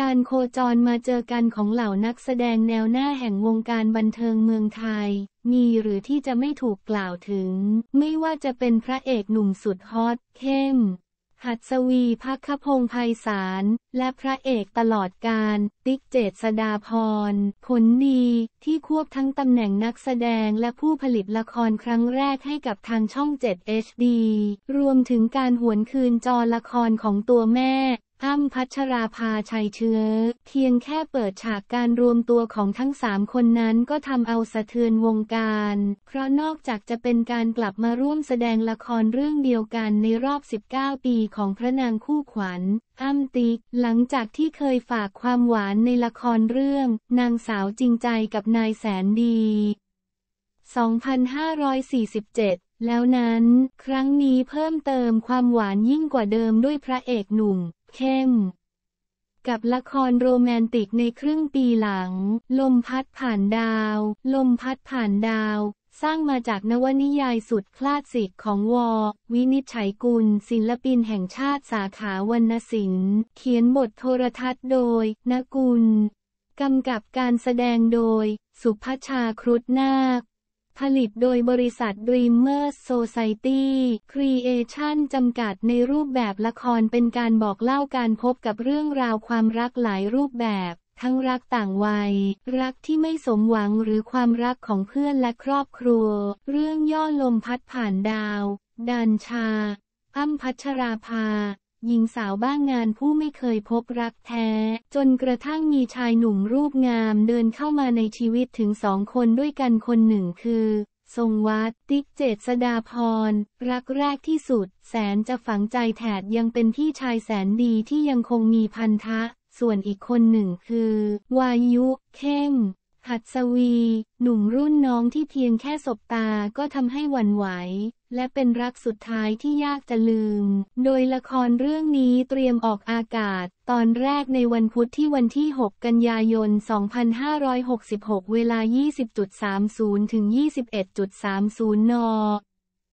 การโคจรมาเจอกันของเหล่านักแสดงแนวหน้าแห่งวงการบันเทิงเมืองไทย มีหรือที่จะไม่ถูกกล่าวถึง ไม่ว่าจะเป็นพระเอกหนุ่มสุดฮอตเข้ม หัดสวีพักขพงไพศาลและพระเอกตลอดการ ติ๊กเจษดาพรผลดี ที่ควบทั้งตำแหน่งนักแสดงและผู้ผลิตละครครั้งแรกให้กับทางช่อง 7 HD รวมถึงการหวนคืนจอละครของตัวแม่อ้ำพัชราภาชัยเชื้อเพียงแค่เปิดฉากการรวมตัวของทั้งสามคนนั้นก็ทำเอาสะเทือนวงการ เพราะนอกจากจะเป็นการกลับมาร่วมแสดงละครเรื่องเดียวกันในรอบ 19 ปีของพระนางคู่ขวัญอ้ำติกหลังจากที่เคยฝากความหวานในละครเรื่องนางสาวจริงใจกับนายแสนดี 2547 แล้วนั้น ครั้งนี้เพิ่มเติมความหวานยิ่งกว่าเดิมด้วยพระเอกหนุ่มเข้มกับละครโรแมนติกในครึ่งปีหลัง ลมพัดผ่านดาว ลมพัดผ่านดาว สร้างมาจากนวนิยายสุดคลาสสิกของวอวินิจฉัยกุล ศิลปินแห่งชาติสาขาวรรณศิลป์ เขียนบทโทรทัศน์โดย นกุล กำกับการแสดงโดย สุภชาครุฑนาคผลิตโดยบริษัท Dreamers Society Creation จำกัดในรูปแบบละครเป็นการบอกเล่าการพบกับเรื่องราวความรักหลายรูปแบบ ทั้งรักต่างวัย รักที่ไม่สมหวังหรือความรักของเพื่อนและครอบครัว เรื่องย่อลมพัดผ่านดาว ดันชาอ้ำพัชราภาหญิงสาวบ้างงานผู้ไม่เคยพบรักแท้ จนกระทั่งมีชายหนุ่มรูปงามเดินเข้ามาในชีวิตถึงสองคนด้วยกันคนหนึ่งคือทรงวัดติ๊กเจษดาพร รักแรกที่สุด แสนจะฝังใจแถดยังเป็นพี่ชายแสนดีที่ยังคงมีพันธะ ส่วนอีกคนหนึ่งคือ วายุ เข้มหัดสวี หนุ่มรุ่นน้องที่เพียงแค่สบตาก็ทำให้หวั่นไหว และเป็นรักสุดท้ายที่ยากจะลืม โดยละครเรื่องนี้เตรียมออกอากาศ ตอนแรกในวันพุธที่วันที่ 6 กันยายน 2566 เวลา 20.30 ถึง 21.30 น